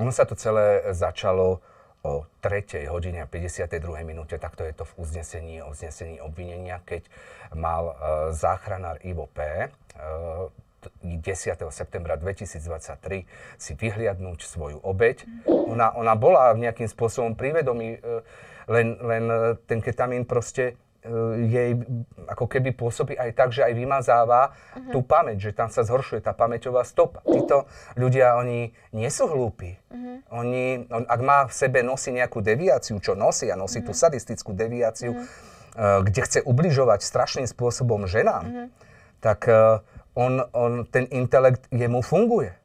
Ono sa to celé začalo o 3. hodine a 52. minúte, takto je to v uznesení, uznesení obvinenia, keď mal e, záchranár Ivo P. 10. E, septembra 2023 si vyhliadnúť svoju obeď. Ona, ona bola nejakým spôsobom privedomí, e, len, len ten ketamín proste E, jej ako keby pôsobí aj tak, že aj vymazáva uh-huh. tú pamäť, že tam sa zhoršuje tá pamäťová stopa. Títo ľudia, oni nie sú hlúpi. Uh-huh. Oni, on, ak má v sebe, nosí nejakú deviáciu, čo nosí, a nosí uh-huh. tú mhm. sadistickú deviáciu, uh-huh. uh, kde chce ubližovať strašným spôsobom ženám, uh-huh. tak uh, on, on, ten intelekt jemu funguje.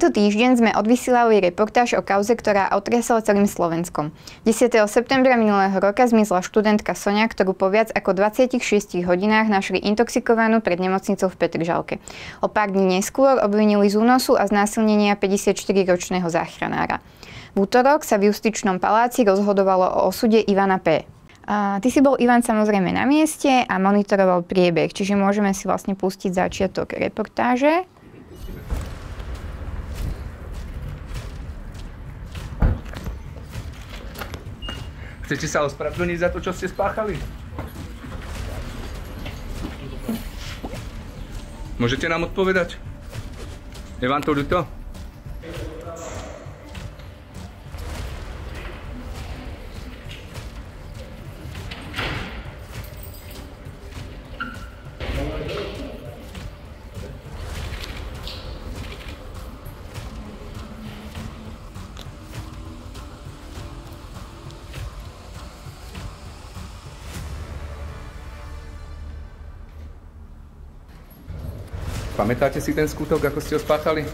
Tento týždeň sme odvysielali reportáž o kauze, ktorá otriasala celým Slovenskom. 10. septembra minulého roka zmizla študentka Sonia, ktorú po viac ako 26 hodinách našli intoxikovanú pred nemocnicou v Petržalke. O pár dní neskôr obvinili z únosu a znásilnenia 54-ročného záchranára. V útorok sa v justičnom paláci rozhodovalo o osude Ivana P. A ty si bol, Ivan, samozrejme na mieste a monitoroval priebeh, čiže môžeme si vlastne pustiť začiatok reportáže. Chcete sa ospravedlniť za to, čo ste spáchali? Môžete nám odpovedať? Je vám to ľúto? Pamätáte si ten skutok, ako ste ho spáchali?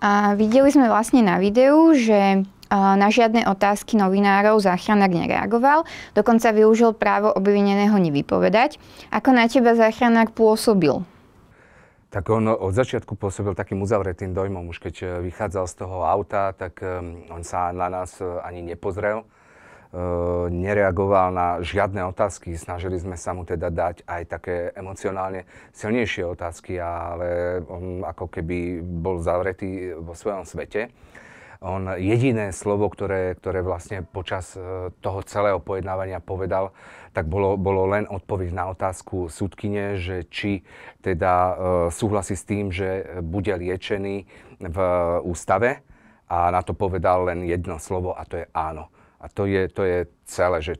A videli sme vlastne na videu, že na žiadne otázky novinárov záchranár nereagoval, dokonca využil právo obvineného nevypovedať. Ako na teba záchranár pôsobil? Tak on od začiatku pôsobil takým uzavretým dojmom. Už keď e, vychádzal z toho auta, tak on sa na nás e, ani nepozrel Eh, nereagoval na žiadne otázky. Snažili sme sa mu teda dať aj také emocionálne silnejšie otázky, ale on ako keby bol zavretý vo svojom svete. On jediné slovo, ktoré, ktoré vlastne počas eh, toho celého pojednávania povedal, tak bolo, bolo len odpoveď na otázku súdkyne, že či teda eh, súhlasí s tým, že bude liečený v ústave a na to povedal len jedno slovo a to je áno. A to je, to je celé, že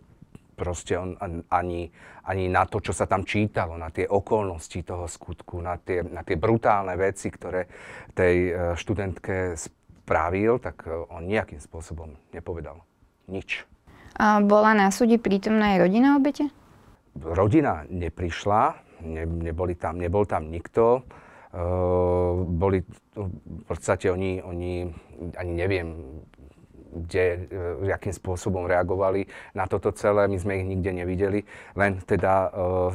proste on ani, ani na to, čo sa tam čítalo, na tie okolnosti toho skutku, na tie, na tie brutálne veci, ktoré tej e, študentke spravil, tak e, on nejakým spôsobom nepovedal nič. A bola na súdi prítomná aj rodina obete? Rodina neprišla, ne, neboli tam, nebol tam nikto. Uh, boli v podstate oni, oni, ani neviem, kde, e, akým spôsobom reagovali na toto celé. My sme ich nikde nevideli, len teda e,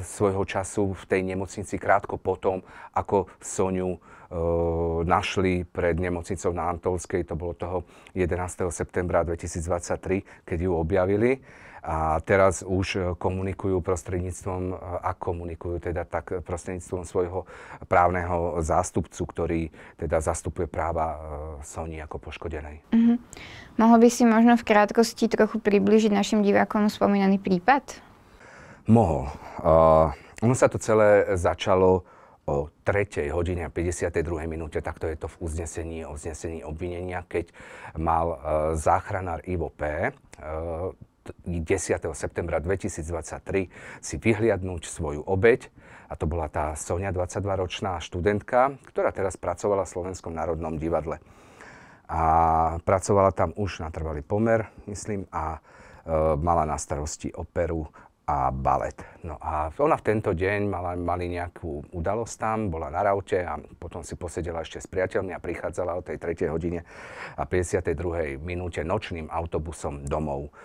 svojho času v tej nemocnici krátko potom, ako Soniu e, našli pred nemocnicou na Antolskej, to bolo toho 11. septembra 2023, keď ju objavili. A teraz už e, komunikujú prostredníctvom, e, a komunikujú teda tak prostredníctvom svojho právneho zástupcu, ktorý teda zastupuje práva e, Sony ako poškodenej. Mm-hmm. Mohol by si možno v krátkosti trochu približiť našim divákom spomínaný prípad? Mohol. Uh, ono sa to celé začalo o 3. hodine a 52. minúte, takto je to v uznesení o vznesení obvinenia, keď mal e, záchranár Ivo P. E, 10. septembra 2023 si vyhliadnúť svoju obeď. A to bola tá Sonia, 22-ročná študentka, ktorá teraz pracovala v Slovenskom národnom divadle. A pracovala tam už na trvalý pomer, myslím, a e, mala na starosti operu a balet. No a ona v tento deň mala, mali nejakú udalosť tam, bola na raute a potom si posedela ešte s priateľmi a prichádzala o tej 3. hodine a 52. minúte nočným autobusom domov,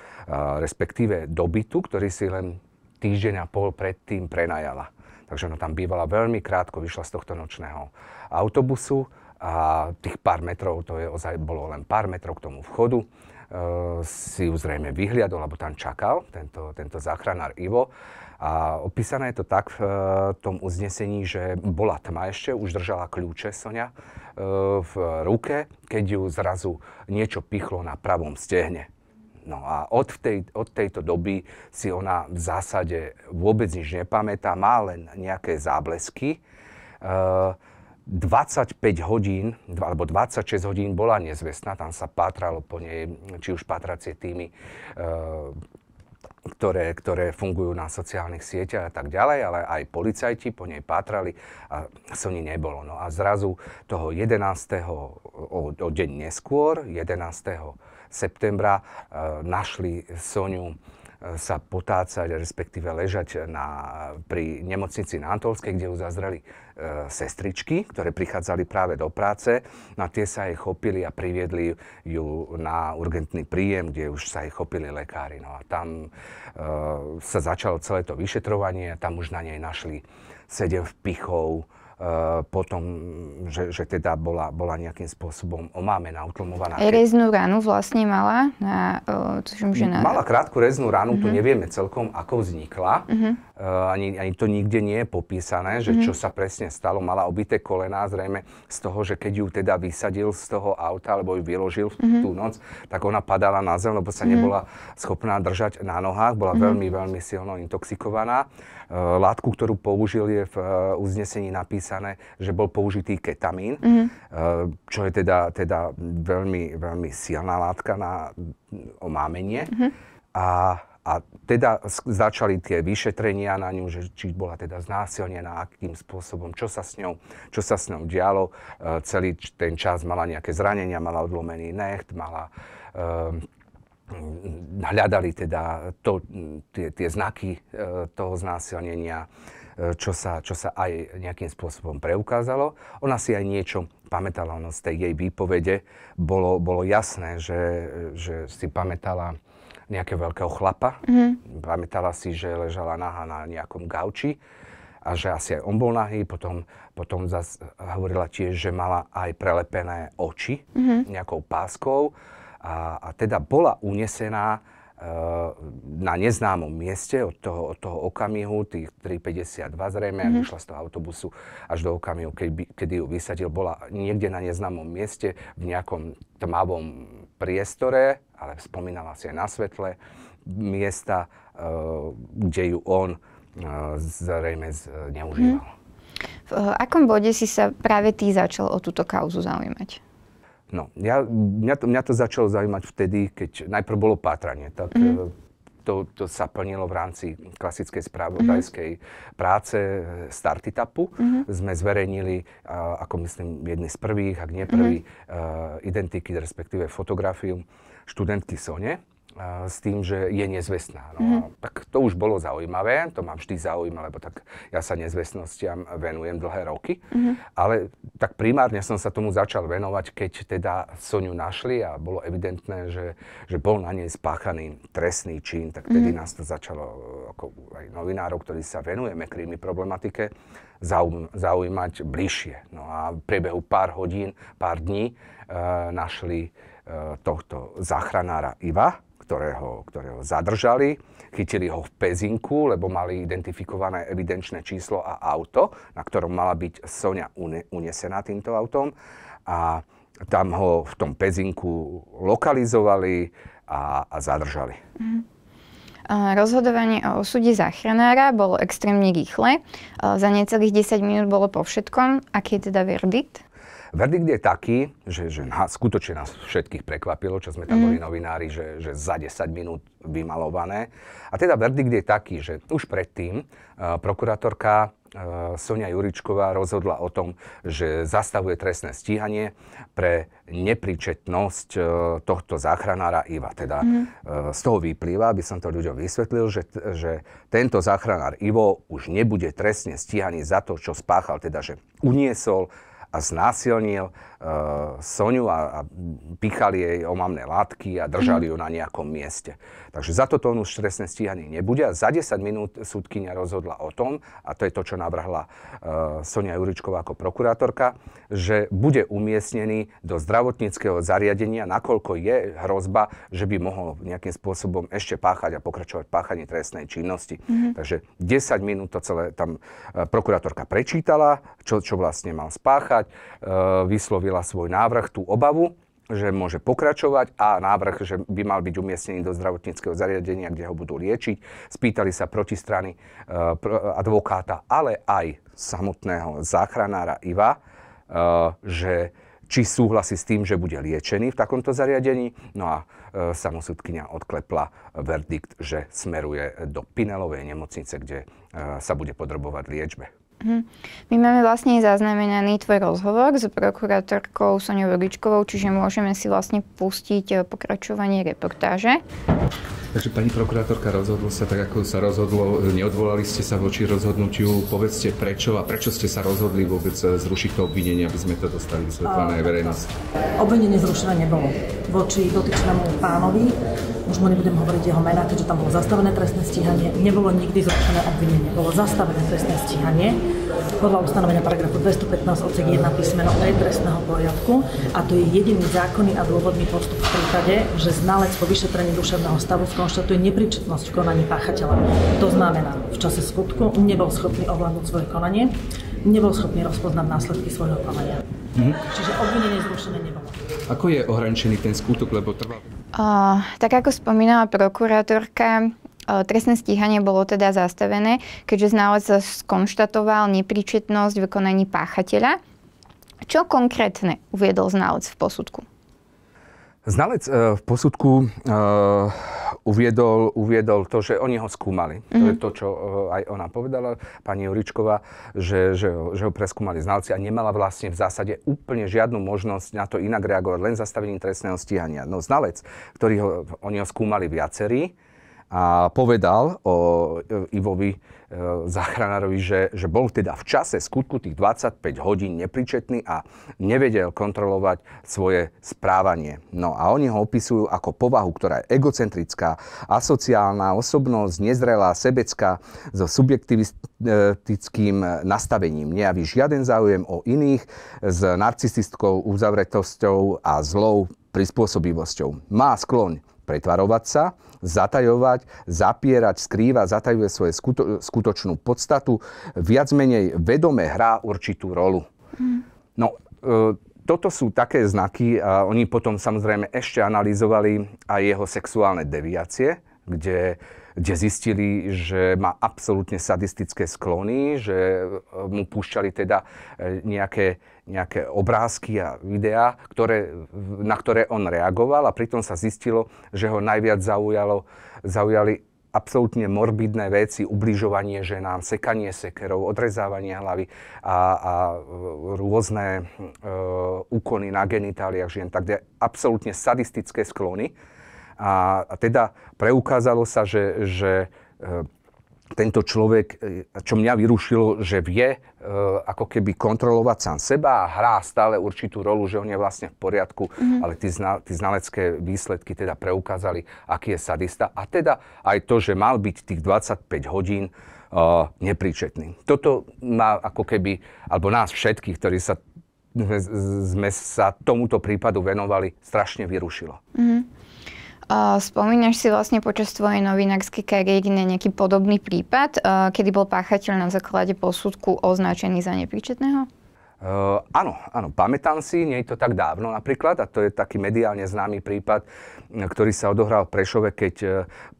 respektíve do bytu, ktorý si len týždeň a pol predtým prenajala. Takže ona tam bývala veľmi krátko, vyšla z tohto nočného autobusu a tých pár metrov, to je ozaj bolo len pár metrov k tomu vchodu. Eh, si ju zrejme vyhliadol, alebo tam čakal, tento, tento záchranár Ivo. A opísané je to tak v eh, tom uznesení, že bola tma ešte, už držala kľúče Sonia eh, v ruke, keď ju zrazu niečo pichlo na pravom stehne. No a od, tej, od tejto doby si ona v zásade vôbec nič nepamätá, má len nejaké záblesky. 25 hodín alebo 26 hodín bola nezvestná, tam sa pátralo po nej, či už pátracie týmy, e, ktoré, ktoré fungujú na sociálnych sieťach a tak ďalej, ale aj policajti po nej pátrali a Sony nebolo. No a zrazu toho 11. o, o deň neskôr, 11 septembra e, našli Soniu sa potácať, respektíve ležať na, pri nemocnici na Antolskej, kde ju zazreli e, sestričky, ktoré prichádzali práve do práce. No a tie sa jej chopili a priviedli ju na urgentný príjem, kde už sa jej chopili lekári. No a tam e, sa začalo celé to vyšetrovanie, tam už na nej našli sedem vpichov, Eh, potom, že, že teda bola, bola nejakým spôsobom omámená, utlmovaná. E, reznú ránu vlastne mala? Na, eh, o, čo, že na... Mala krátku reznú ránu, uh-huh. Mhm. tu nevieme celkom, ako vznikla. Uh-huh. Ani, ani to nikde nie je popísané, že uh-huh. čo sa presne stalo. Mala obité kolená zrejme z toho, že keď ju teda vysadil z toho auta, alebo ju vyložil uh-huh. tú noc, tak ona padala na zem, lebo sa uh-huh. nebola schopná držať na nohách. Bola uh-huh. veľmi, veľmi silno intoxikovaná. Eh, látku, ktorú použil, je v eh, uznesení napísané, že bol použitý ketamín, mm-hmm. Eh, čo je teda, teda veľmi, veľmi silná látka na omámenie. Mm-hmm. A a teda začali tie vyšetrenia na ňu, že či bola teda znásilnená, akým spôsobom, čo sa s ňou, čo sa s ňou dialo. celý ten čas mala nejaké zranenia, mala odlomený necht, mala hľadali teda to, tie, tie znaky e, toho znásilnenia, e, čo sa, čo sa aj nejakým spôsobom preukázalo. Ona si aj niečo pamätala, ono z tej jej výpovede bolo, bolo jasné, že, že si pamätala nejakého veľkého chlapa. Mm. Pamätala si, že ležala naha na nejakom gauči a že asi aj on bol nahý. Potom, potom zase hovorila tiež, že mala aj prelepené oči mm-hmm. nejakou páskou a, a teda bola unesená e, na neznámom mieste od toho, od toho okamihu, tých 3,52 zrejme, mm-hmm. vyšla z toho autobusu až do okamihu, keď kedy ju vysadil, bola niekde na neznámom mieste, v nejakom tmavom priestore, ale spomínala si aj na svetle, miesta, e, kde ju on e, zrejme zneužíval. Mm. V akom bode si sa práve ty začal o túto kauzu zaujímať? No, ja, mňa, to, mňa to začalo zaujímať vtedy, keď najprv bolo pátranie. Tak, mm to, to sa plnilo v rámci klasickej správodajskej mhm. mm práce eh, Startitapu. mm Sme zverejnili, eh, ako myslím, jedný z prvých, ak nie prvý, mm uh, identiky, respektíve fotografiu študentky Sone s tým, že je nezvestná. No, mm-hmm. Tak to už bolo zaujímavé, to mám vždy zaujímavé, lebo tak ja sa nezvestnostiam venujem dlhé roky. Mm-hmm. Ale tak primárne som sa tomu začal venovať, keď teda Soniu našli a bolo evidentné, že, že bol na nej spáchaný trestný čin, tak vtedy mm-hmm. nás to začalo, ako aj novinárov, ktorí sa venujeme krími problematike, zaujímať bližšie. No a v priebehu pár hodín, pár dní e, našli e, tohto záchranára Iva, ktorého, ktorého zadržali. Chytili ho v Pezinku, lebo mali identifikované evidenčné číslo a auto, na ktorom mala byť Sonia unesená týmto autom. A tam ho v tom Pezinku lokalizovali a, a zadržali. Mm. Rozhodovanie o osude záchranára bolo extrémne rýchle. Za necelých 10 minút bolo po všetkom. Aký je teda verdikt? Verdikt je taký, že, že na, skutočne nás všetkých prekvapilo, čo sme tam mm. boli mhm. novinári, že, že za 10 minút vymalované. A teda verdikt je taký, že už predtým uh, prokurátorka e, Sonia Juričková rozhodla o tom, že zastavuje trestné stíhanie pre nepríčetnosť e, tohto záchranára Iva. Teda mm. z toho vyplýva, aby som to ľuďom vysvetlil, že, že tento záchranár Ivo už nebude trestne stíhaný za to, čo spáchal, teda že uniesol a znásilnil uh, Soniu a, a pichali jej omamné látky a držali ju na nejakom mieste. Takže za toto on už trestné stíhanie nebude. A za 10 minút súdkynia rozhodla o tom, a to je to, čo navrhla uh, Sonia Juričková ako prokurátorka, že bude umiestnený do zdravotníckého zariadenia, nakoľko je hrozba, že by mohol nejakým spôsobom ešte páchať a pokračovať páchanie trestnej činnosti. Mm-hmm. Takže 10 minút to celé tam uh, prokurátorka prečítala, čo, čo vlastne mal spáchať prestať, e, vyslovila svoj návrh, tú obavu, že môže pokračovať a návrh, že by mal byť umiestnený do zdravotníckého zariadenia, kde ho budú liečiť. Spýtali sa protistrany e, advokáta, ale aj samotného záchranára Iva, e, že či súhlasí s tým, že bude liečený v takomto zariadení. No a samosudkynia odklepla verdikt, že smeruje do Pinelovej nemocnice, kde sa bude podrobovať liečbe. Mhm. My máme vlastne zaznamenaný tvoj rozhovor s prokurátorkou Soňou Rodičkovou, čiže môžeme si vlastne pustiť eh, pokračovanie reportáže. Takže pani prokurátorka, rozhodlo sa tak, ako sa rozhodlo, neodvolali ste sa voči rozhodnutiu, povedzte prečo a prečo ste sa rozhodli vôbec eh, zrušiť to obvinenie, aby sme to dostali vysvetlené verejnosti. Obvinenie zrušené nebolo voči dotyčnému pánovi, už mu nebudem hovoriť jeho mena, keďže tam bolo zastavené trestné stíhanie, nebolo nikdy zrušené obvinenie, bolo zastavené trestné stíhanie podľa ustanovenia paragrafu 215 odsek 1 písmeno E trestného poriadku a to je jediný zákonný a dôvodný postup v prípade, že znalec po vyšetrení duševného stavu skončil konštatuje nepríčetnosť v konaní páchateľa. To znamená, v čase skutku nebol schopný ovládnuť svoje konanie, nebol schopný rozpoznať následky svojho konania. Mm-hmm. Čiže obvinenie zrušené nebolo. Ako je ohraničený ten skutok, lebo trvá? Uh, tak ako spomínala prokurátorka, e, Trestné stíhanie bolo teda zastavené, keďže znalec skonštatoval nepríčetnosť vykonaní páchateľa. Čo konkrétne uviedol znalec v posudku? Znalec e, v posudku e, uviedol, uviedol to, že oni ho skúmali. Mm-hmm. To je mhm. to, čo e, aj ona povedala, pani Juričková, že, že, ho, že ho preskúmali znalci a nemala vlastne v zásade úplne žiadnu možnosť na to inak reagovať, len zastavením trestného stíhania. No znalec, ktorý ho, oni ho skúmali viacerí, a povedal o e, Ivovi e, záchranárovi, že, že bol teda v čase skutku tých 25 hodín nepričetný a nevedel kontrolovať svoje správanie. No a oni ho opisujú ako povahu, ktorá je egocentrická, asociálna, osobnosť, nezrelá, sebecká, so subjektivistickým e, nastavením. Nejaví žiaden záujem o iných, s narcistickou uzavretosťou a zlou prispôsobivosťou. Má skloň pretvarovať sa, zatajovať, zapierať, skrýva, zatajuje svoju skuto- skutočnú podstatu, viac menej vedome hrá určitú rolu. Mm. No, e, toto sú také znaky a oni potom samozrejme ešte analyzovali aj jeho sexuálne deviácie, kde kde zistili, že má absolútne sadistické sklony, že e, mu púšťali teda e, nejaké, nejaké obrázky a videá, ktoré, na ktoré on reagoval a pritom sa zistilo, že ho najviac zaujalo, zaujali absolútne morbidné veci, ubližovanie ženám, sekanie sekerov, odrezávanie hlavy a, a e, rôzne e, úkony na genitáliách žien, tak absolútne sadistické sklony a, a teda preukázalo sa, že, že e, tento človek, e, čo mňa vyrušilo, že vie e, ako keby kontrolovať sám seba a hrá stále určitú rolu, že on je vlastne v poriadku, mm-hmm. ale tí, zna, tí znalecké výsledky teda preukázali, aký je sadista a teda aj to, že mal byť tých 25 hodín uh, nepríčetný. Toto má ako keby, alebo nás všetkých, ktorí sa sme sa tomuto prípadu venovali, strašne vyrušilo. Mm-hmm spomínaš si vlastne počas tvojej novinárskej kariéry na nejaký podobný prípad, uh, kedy bol páchateľ na základe posudku označený za nepríčetného? Uh, áno, áno, pamätám si, nie je to tak dávno napríklad, a to je taký mediálne známy prípad, ktorý sa odohral v Prešove, keď e,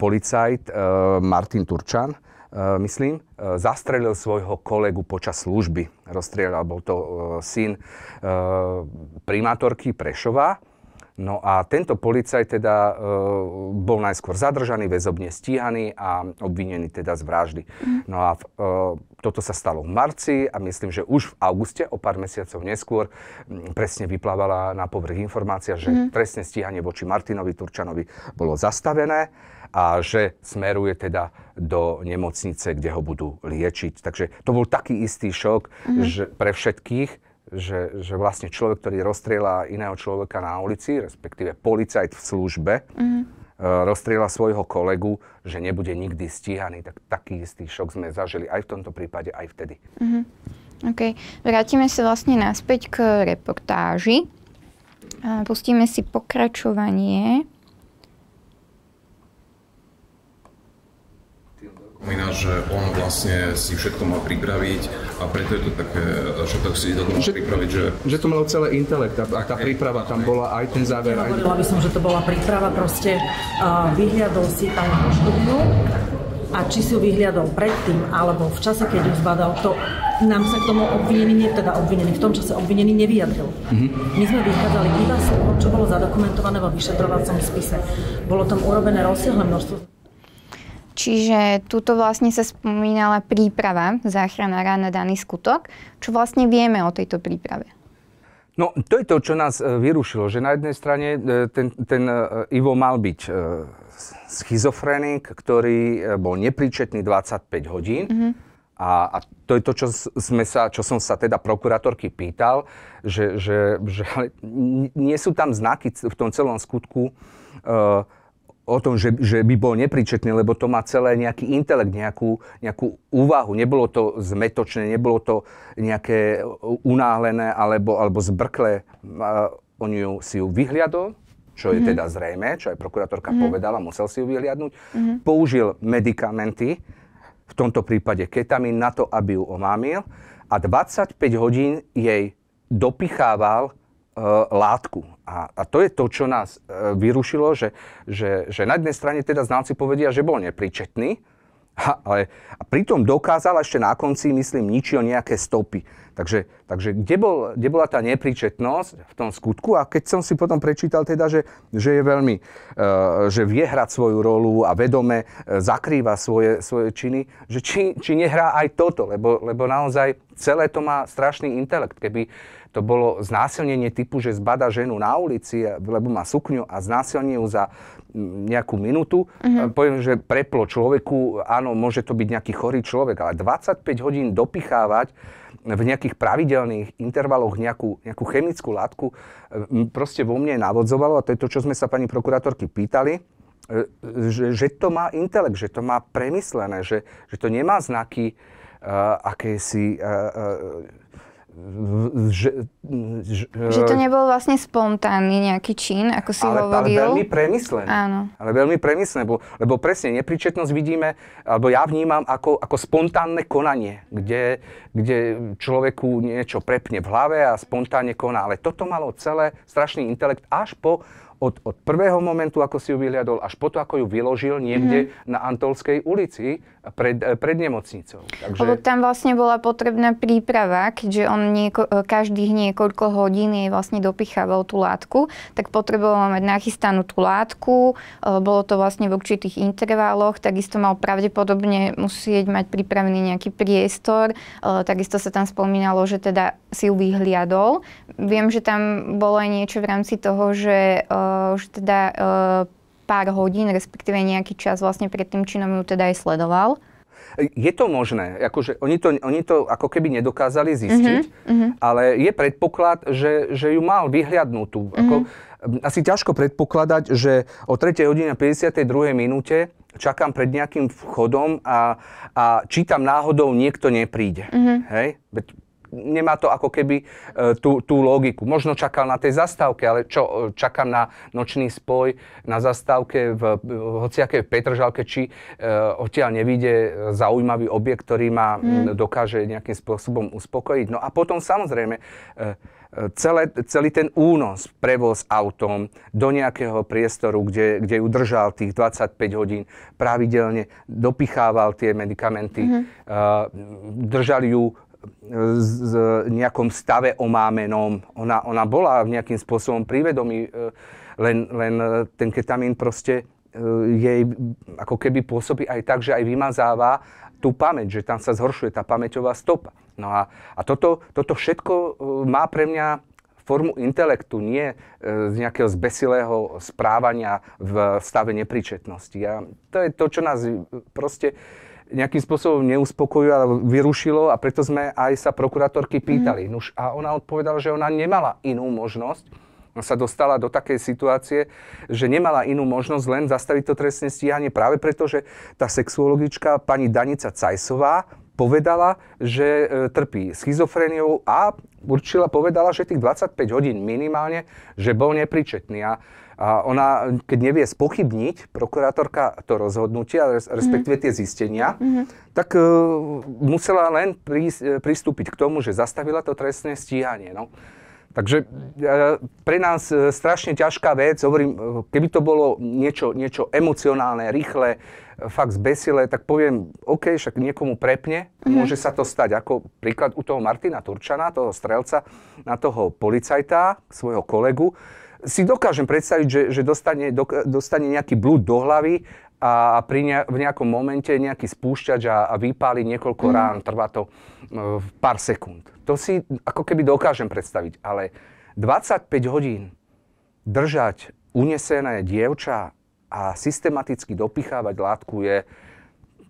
policajt uh, Martin Turčan, uh, myslím, uh, zastrelil svojho kolegu počas služby. Rozstrelil, bol to uh, syn uh, primátorky Prešova No a tento policajt teda e, bol najskôr zadržaný, väzobne stíhaný a obvinený teda z vraždy. Mm. No a v, e, toto sa stalo v marci a myslím, že už v auguste, o pár mesiacov neskôr, m, presne vyplávala na povrch informácia, že mm. trestné stíhanie voči Martinovi Turčanovi bolo zastavené a že smeruje teda do nemocnice, kde ho budú liečiť. Takže to bol taký istý šok mm. že pre všetkých že, že vlastne človek, ktorý rozstrieľa iného človeka na ulici, respektíve policajt v službe, mm-hmm. E, rozstrieľa svojho kolegu, že nebude nikdy stíhaný, tak taký istý šok sme zažili aj v tomto prípade, aj vtedy. Mm-hmm. OK. Vrátime sa vlastne naspäť k reportáži. Pustíme si pokračovanie spomína, že on vlastne si všetko mal pripraviť a preto je to také, že tak si to mal že, pripraviť, že... Že to malo celé intelekt a, a tá príprava tam bola, aj ten záver. Aj... Hovorila by som, že to bola príprava, proste uh, vyhliadol si tam štúdiu a či si ju vyhliadol predtým, alebo v čase, keď ju zbadal, to nám sa k tomu obvinený, nie, teda obvinený, v tom čase obvinený nevyjadril. Mm-hmm. My sme vychádzali iba z toho, čo bolo zadokumentované vo vyšetrovacom spise. Bolo tam urobené rozsiahle množstvo Čiže tuto vlastne sa spomínala príprava záchranára na daný skutok. Čo vlastne vieme o tejto príprave? No to je to, čo nás e, vyrušilo, že na jednej strane e, ten, ten e, Ivo mal byť schizofrenik, ktorý bol nepríčetný 25 hodín. Mm-hmm. A, a to je to, čo, sme sa, čo som sa teda prokurátorky pýtal, že, že, že nie sú tam znaky v tom celom skutku uh, o tom, že, že by bol nepričetný, lebo to má celé nejaký intelekt, nejakú, nejakú úvahu. Nebolo to zmetočné, nebolo to nejaké unáhlené alebo, alebo zbrklé. on ju, si ju vyhliadol, čo je mm teda zrejme, čo aj prokurátorka mm povedala, musel si ju vyhliadnúť. mm Použil medikamenty, v tomto prípade ketamín, na to, aby ju omámil a 25 hodín jej dopichával E, látku. A, a to je to, čo nás e, vyrušilo, že, že, že na jednej strane teda znalci povedia, že bol nepríčetný, a, ale, a pritom dokázal ešte na konci, myslím, ničil nejaké stopy. Takže, takže kde, bol, kde bola tá nepríčetnosť v tom skutku? A keď som si potom prečítal teda, že, že je veľmi, uh, že vie hrať svoju rolu a vedome zakrýva svoje, svoje činy, že či, či nehrá aj toto, lebo, lebo naozaj celé to má strašný intelekt. Keby, to bolo znásilnenie typu, že zbada ženu na ulici, lebo má sukňu a znásilní ju za nejakú minútu. Mm-hmm. Poviem, že preplo človeku, áno, môže to byť nejaký chorý človek, ale 25 hodín dopichávať v nejakých pravidelných intervaloch nejakú, nejakú chemickú látku proste vo mne navodzovalo, a to je to, čo sme sa pani prokurátorky pýtali, e, že, že to má intelekt, že to má premyslené, že, že to nemá znaky uh, akési uh, uh, že, že, že to nebol vlastne spontánny nejaký čin, ako si ale, hovoril. Ale veľmi premyslený. Áno. Ale veľmi premyslený, lebo, lebo presne nepričetnosť vidíme, alebo ja vnímam ako, ako spontánne konanie, kde, kde človeku niečo prepne v hlave a spontánne koná. Ale toto malo celé strašný intelekt až po od, od prvého momentu, ako si ju vyhliadol, až po to, ako ju vyložil niekde mm-hmm. na Antolskej ulici pred, eh, pred nemocnicou. Takže... Lebo tam vlastne bola potrebná príprava, keďže on nieko, eh, každých niekoľko hodín jej vlastne dopichával tú látku, tak potreboval mať nachystanú tú látku, eh, bolo to vlastne v určitých intervaloch, takisto mal pravdepodobne musieť mať pripravený nejaký priestor, takisto sa tam spomínalo, že teda si ju vyhliadol. Viem, že tam bolo aj niečo v rámci toho, že, uh, že teda uh, pár hodín, respektíve nejaký čas vlastne pred tým činom ju teda aj sledoval. Je to možné, akože oni to, oni to ako keby nedokázali zistiť, uh-huh, uh-huh. ale je predpoklad, že, že ju mal vyhliadnutú. Uh-huh. Ako, asi ťažko predpokladať, že o 3. hodine 52. minúte čakám pred nejakým vchodom a, a či tam náhodou niekto nepríde. Uh-huh. Hej? nemá to ako keby e, tú, tú logiku. Možno čakal na tej zastávke, ale čo, e, na nočný spoj na zastávke v, v hociakej Petržalke, či e, odtiaľ nevíde zaujímavý objekt, ktorý ma hmm. dokáže nejakým spôsobom uspokojiť. No a potom samozrejme... E, e, celé, celý ten únos, prevoz autom do nejakého priestoru, kde, kde ju držal tých 25 hodín, pravidelne dopichával tie medikamenty, mm-hmm. uh, držali ju z, nejakom stave omámenom. Ona, ona bola nejakým spôsobom privedomí, e, len, len e, ten ketamín proste e, jej ako keby pôsobí aj tak, že aj vymazáva tú pamäť, že tam sa zhoršuje tá pamäťová stopa. No a, a toto, toto všetko má pre mňa formu intelektu, nie z nejakého zbesilého správania v stave nepričetnosti. A to je to, čo nás proste nejakým spôsobom neuspokojilo alebo vyrušilo a preto sme aj sa prokurátorky mhm. pýtali. Mm. Nuž, a ona odpovedala, že ona nemala inú možnosť, sa dostala do takej situácie, že nemala inú možnosť len zastaviť to trestné stíhanie práve preto, že tá sexuologička pani Danica Cajsová povedala, že e, trpí schizofréniou a určila, povedala, že tých 25 hodín minimálne, že bol nepričetný. A a ona, keď nevie spochybniť prokurátorka to rozhodnutie, respektíve mhm. tie zistenia, mm-hmm. tak uh, musela len prís, pristúpiť k tomu, že zastavila to trestné stíhanie. No. Takže uh, pre nás uh, strašne ťažká vec, hovorím, keby to bolo niečo, niečo emocionálne, rýchle, fakt zbesilé, tak poviem, OK, však niekomu prepne, mm-hmm. môže sa to stať. Ako príklad u toho Martina Turčana, toho strelca, na toho policajta, svojho kolegu, si dokážem predstaviť, že, že dostane, do, dostane nejaký blúd do hlavy a pri ne, v nejakom momente nejaký spúšťač a, a vypáli niekoľko mm. rán, trvá to uh, pár sekúnd. To si ako keby dokážem predstaviť, ale 25 hodín držať unesené dievča a systematicky dopichávať látku je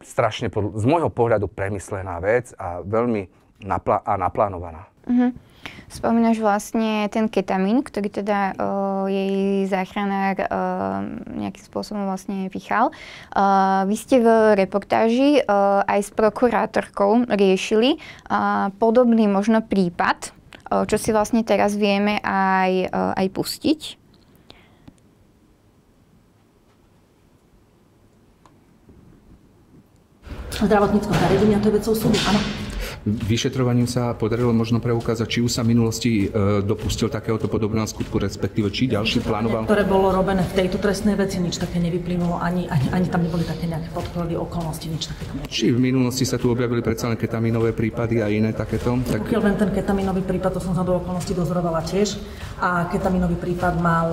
strašne, z môjho pohľadu, premyslená vec a veľmi napla- a naplánovaná. Mm-hmm. Spomínaš vlastne ten ketamín, ktorý teda o, e, jej záchranár o, e, nejakým spôsobom vlastne vychal. O, e, vy ste v reportáži o, aj s prokurátorkou riešili o, podobný možno prípad, o, čo si vlastne teraz vieme aj, o, aj pustiť. zdravotníckého zariadenia, to je vecou súdu, áno. Vyšetrovaním sa podarilo možno preukázať, či už sa v minulosti e, dopustil takéhoto podobného skutku, respektíve či ďalší plánoval. Ktoré bolo robené v tejto trestnej veci, nič také nevyplynulo, ani, ani, ani tam neboli také nejaké podklady, okolnosti, nič také tam Či v minulosti sa tu objavili predsa len ketaminové prípady a iné takéto? Tak... Pokiaľ len ten ketaminový prípad, to som sa do okolností dozorovala tiež, a ketaminový prípad mal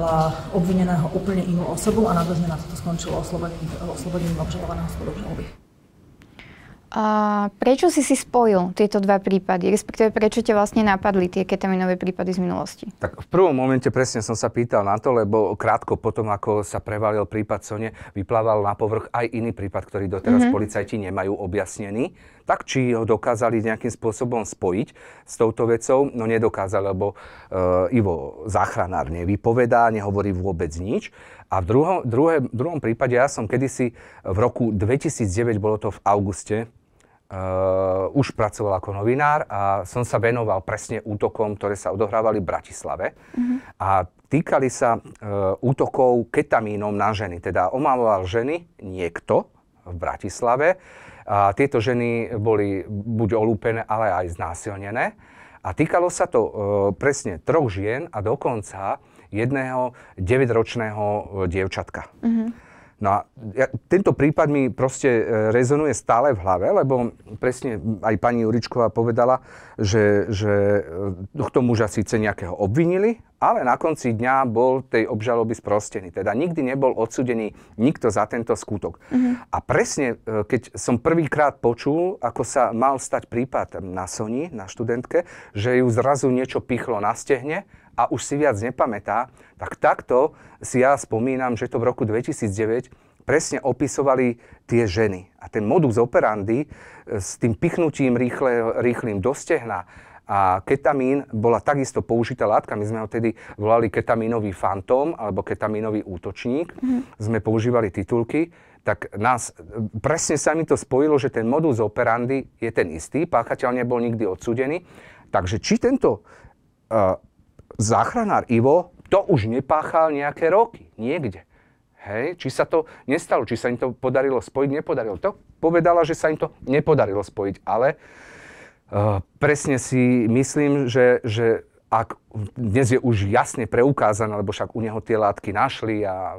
e, obvineného úplne inú osobu a nádležne na to skončilo oslobodením, oslobodením obžalovaného spolu a prečo si si spojil tieto dva prípady, respektíve prečo ťa vlastne napadli tie ketaminové prípady z minulosti? Tak v prvom momente presne som sa pýtal na to, lebo krátko potom, ako sa prevalil prípad Sone, vyplával na povrch aj iný prípad, ktorý doteraz mm-hmm. policajti nemajú objasnený. Tak či ho dokázali nejakým spôsobom spojiť s touto vecou, no nedokázali, lebo uh, Ivo záchranár nevypovedá, nehovorí vôbec nič. A v druhom, druhé, druhom prípade ja som kedysi v roku 2009, bolo to v auguste, Uh, už pracoval ako novinár a som sa venoval presne útokom, ktoré sa odohrávali v Bratislave. Mm-hmm. A týkali sa uh, útokov ketamínom na ženy. Teda omaloval ženy niekto v Bratislave. A tieto ženy boli buď olúpené, ale aj znásilnené. A týkalo sa to e, presne troch žien a dokonca jedného 9-ročného dievčatka. Mm-hmm. No a ja, tento prípad mi proste e, rezonuje stále v hlave, lebo presne aj pani Juričková povedala, že, že e, tohto muža síce nejakého obvinili, ale na konci dňa bol tej obžaloby sprostený. Teda nikdy nebol odsudený nikto za tento skutok. Mm-hmm. A presne, e, keď som prvýkrát počul, ako sa mal stať prípad na Soni, na študentke, že ju zrazu niečo pichlo na stehne a už si viac nepamätá, tak takto si ja spomínam, že to v roku 2009 presne opisovali tie ženy. A ten modus operandi e, s tým pichnutím rýchle, rýchlým do a ketamín bola takisto použitá látka. My sme ho tedy volali ketamínový fantom alebo ketamínový útočník. Mm-hmm. Sme používali titulky tak nás, presne sa mi to spojilo, že ten modus operandi je ten istý, páchateľ nebol nikdy odsudený. Takže či tento uh, záchranár Ivo to už nepáchal nejaké roky, niekde. Hej, či sa to nestalo, či sa im to podarilo spojiť, nepodarilo. To povedala, že sa im to nepodarilo spojiť, ale uh, presne si myslím, že, že ak dnes je už jasne preukázané, lebo však u neho tie látky našli a e,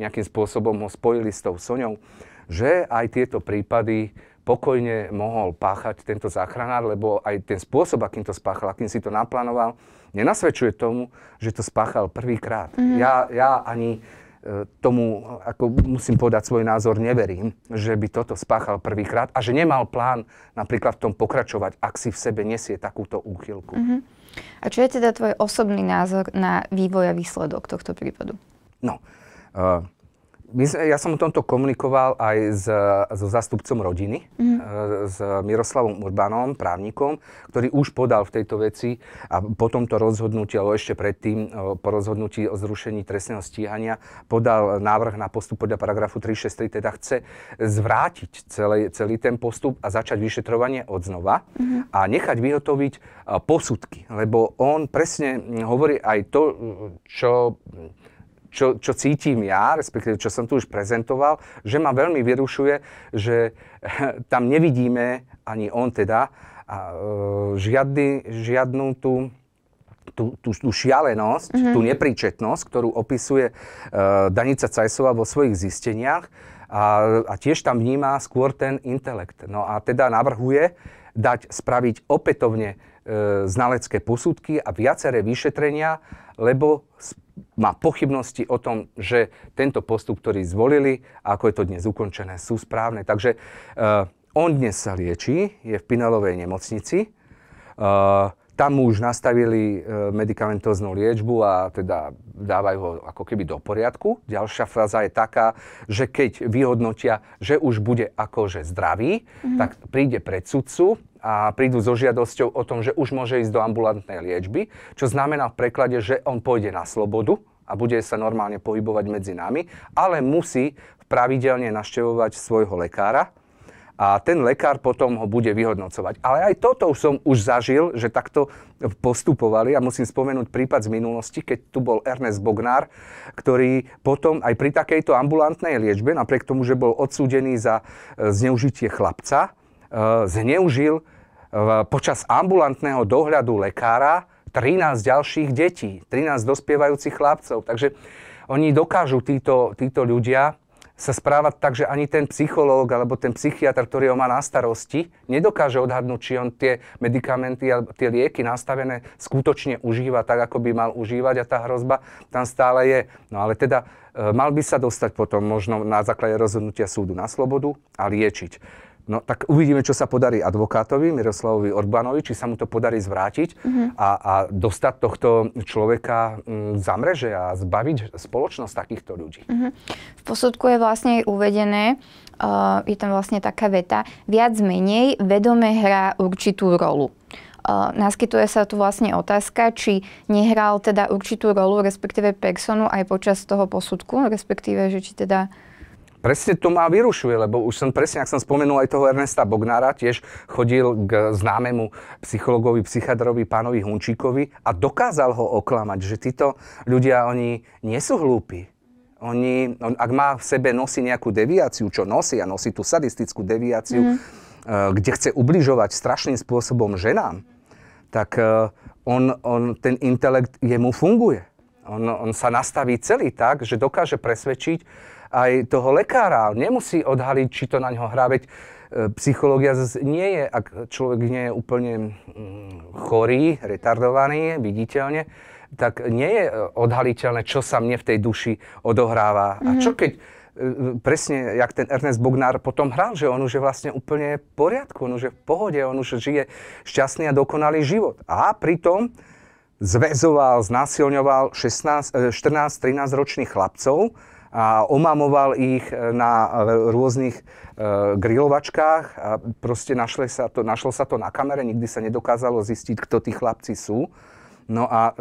nejakým spôsobom ho spojili s tou Soňou, že aj tieto prípady pokojne mohol páchať tento záchranár, lebo aj ten spôsob, akým to spáchal, akým si to naplánoval, nenasvedčuje tomu, že to spáchal prvýkrát. Mm-hmm. Ja, ja ani e, tomu, ako musím povedať svoj názor, neverím, že by toto spáchal prvýkrát a že nemal plán napríklad v tom pokračovať, ak si v sebe nesie takúto úchylku. Uh-huh. A čo je teda tvoj osobný názor na vývoj a výsledok tohto prípadu? No, uh, my, ja som o tomto komunikoval aj s, so zastupcom rodiny, mm. s Miroslavom Urbanom, právnikom, ktorý už podal v tejto veci a po tomto rozhodnutí, alebo ešte predtým, e, po rozhodnutí o zrušení trestného stíhania, podal návrh na postup podľa paragrafu 363, teda chce zvrátiť celý, celý ten postup a začať vyšetrovanie od znova mm. a nechať vyhotoviť e, posudky, lebo on presne hovorí aj to, čo čo, čo cítim ja, respektíve čo som tu už prezentoval, že ma veľmi vyrušuje, že tam nevidíme, ani on teda, a, e, žiadny, žiadnu tú tú, tú, tú šialenosť, mm-hmm. tú nepríčetnosť, ktorú opisuje e, Danica Cajsová vo svojich zisteniach a, a tiež tam vníma skôr ten intelekt. No a teda navrhuje dať spraviť opätovne e, znalecké posudky a viaceré vyšetrenia, lebo má pochybnosti o tom, že tento postup, ktorý zvolili a ako je to dnes ukončené, sú správne. Takže uh, on dnes sa lieči, je v Pinalovej nemocnici. Uh, tam už nastavili e, medicamentoznú liečbu a teda dávajú ho ako keby do poriadku. Ďalšia fáza je taká, že keď vyhodnotia, že už bude akože zdravý, mm-hmm. tak príde pred sudcu a prídu so žiadosťou o tom, že už môže ísť do ambulantnej liečby, čo znamená v preklade, že on pôjde na slobodu a bude sa normálne pohybovať medzi nami, ale musí pravidelne naštevovať svojho lekára, a ten lekár potom ho bude vyhodnocovať. Ale aj toto som už zažil, že takto postupovali a musím spomenúť prípad z minulosti, keď tu bol Ernest Bognár, ktorý potom aj pri takejto ambulantnej liečbe, napriek tomu, že bol odsúdený za e, zneužitie chlapca, e, zneužil e, počas ambulantného dohľadu lekára 13 ďalších detí, 13 dospievajúcich chlapcov. Takže oni dokážu títo, títo ľudia sa správať tak, že ani ten psychológ alebo ten psychiatr, ktorý ho má na starosti, nedokáže odhadnúť, či on tie medikamenty alebo tie lieky nastavené skutočne užíva tak, ako by mal užívať a tá hrozba tam stále je. No ale teda e, mal by sa dostať potom možno na základe rozhodnutia súdu na slobodu a liečiť. No tak uvidíme, čo sa podarí advokátovi Miroslavovi Orbánovi, či sa mu to podarí zvrátiť mm-hmm. a, a dostať tohto človeka mm, za mreže a zbaviť spoločnosť takýchto ľudí. Mm-hmm. V posudku je vlastne uvedené, uh, je tam vlastne taká veta, viac menej vedome hrá určitú rolu. Uh, naskytuje sa tu vlastne otázka, či nehral teda určitú rolu, respektíve personu aj počas toho posudku, respektíve, že či teda presne to ma vyrušuje, lebo už som presne, ak som spomenul aj toho Ernesta Bognára, tiež chodil k známemu psychologovi, psychiatrovi, pánovi Hunčíkovi a dokázal ho oklamať, že títo ľudia, oni nie sú hlúpi. Oni, on, ak má v sebe nosí nejakú deviáciu, čo nosí a nosí tú sadistickú deviáciu, mm. kde chce ubližovať strašným spôsobom ženám, tak eh, on, on, ten intelekt jemu funguje. On, on sa nastaví celý tak, že dokáže presvedčiť aj toho lekára. Nemusí odhaliť, či to na ňo hrá. Veď e, psychológia nie je, ak človek nie je úplne mm, chorý, retardovaný, viditeľne, tak nie je e, odhaliteľné, čo sa mne v tej duši odohráva. Mm-hmm. A mhm. čo keď e, presne, jak ten Ernest Bognár potom hral, že on už je vlastne úplne v poriadku, on už je v pohode, on už žije šťastný a dokonalý život. A pritom zväzoval, znásilňoval 16, 14-13 ročných chlapcov, a omamoval ich e, na e, rôznych e, grilovačkách a proste našlo sa, to, našlo sa to na kamere, nikdy sa nedokázalo zistiť, kto tí chlapci sú. No a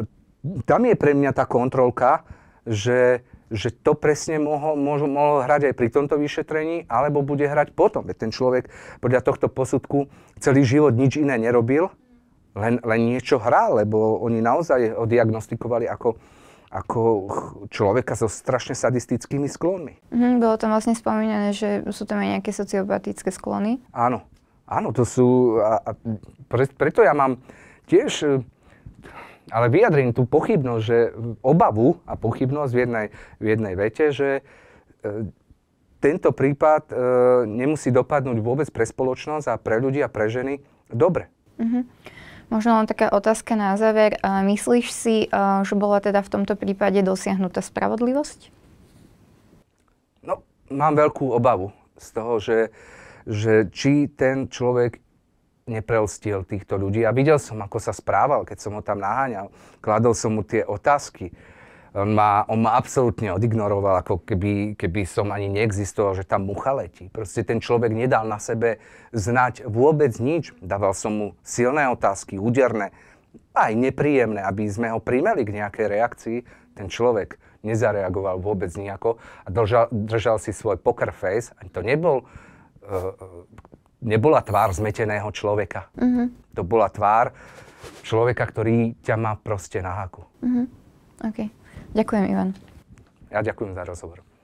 tam je pre mňa tá kontrolka, že, že to presne mohol, mohol, mohol hrať aj pri tomto vyšetrení, alebo bude hrať potom. Veď ten človek podľa tohto posudku celý život nič iné nerobil, len, len niečo hral, lebo oni naozaj ho diagnostikovali ako ako človeka so strašne sadistickými sklonmi. Mm, bolo tam vlastne spomínané, že sú tam aj nejaké sociopatické sklony. Áno, áno, to sú... A, a pre, preto ja mám tiež e, ale vyjadrím tú pochybnosť, že obavu a pochybnosť v jednej, v jednej vete, že e, tento prípad e, nemusí dopadnúť vôbec pre spoločnosť a pre ľudí a pre ženy dobre. Mm-hmm. Možno len taká otázka na záver. Myslíš si, eh, že bola teda v tomto prípade dosiahnutá spravodlivosť? No, mám veľkú obavu z toho, že, že či ten človek neprelstil týchto ľudí. A videl som, ako sa správal, keď som ho tam naháňal. Kladol som mu tie otázky on ma, on ma absolútne odignoroval, ako keby, keby som ani neexistoval, že tam mucha letí. Proste ten človek nedal na sebe znať vôbec nič. Dával som mu silné otázky, úderné, aj nepríjemné, aby sme ho primeli k nejakej reakcii. Ten človek nezareagoval vôbec nejako a držal, držal si svoj poker face. Ani to nebol, uh, nebola tvár zmeteného človeka. Mm-hmm. To bola tvár človeka, ktorý ťa má proste na háku. Mm-hmm. Okay. Ďakujem, Ivan. Ja ďakujem za rozhovor.